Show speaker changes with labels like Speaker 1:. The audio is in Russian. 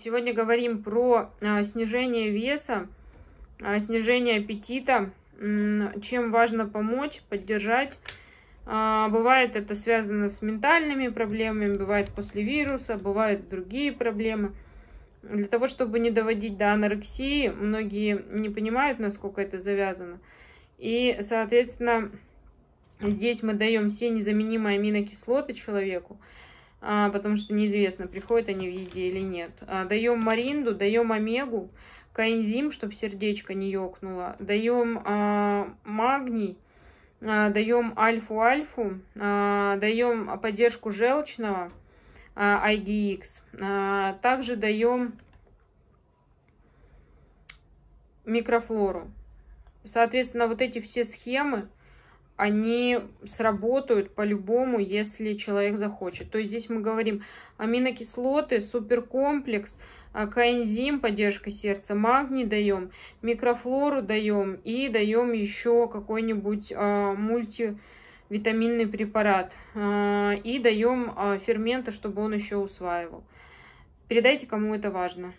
Speaker 1: Сегодня говорим про а, снижение веса, а, снижение аппетита, чем важно помочь, поддержать. А, бывает это связано с ментальными проблемами, бывает после вируса, бывают другие проблемы. Для того, чтобы не доводить до анорексии, многие не понимают, насколько это завязано. И, соответственно, здесь мы даем все незаменимые аминокислоты человеку. А, потому что неизвестно, приходят они в еде или нет. А, даем маринду, даем омегу, коэнзим, чтобы сердечко не ёкнуло. Даем а, магний, даем альфу-альфу, даем поддержку желчного IGX. Также даем микрофлору. Соответственно, вот эти все схемы, они сработают по-любому, если человек захочет. То есть здесь мы говорим аминокислоты, суперкомплекс, а, коэнзим, поддержка сердца, магний даем, микрофлору даем и даем еще какой-нибудь а, мультивитаминный препарат. А, и даем а, фермента, чтобы он еще усваивал. Передайте, кому это важно.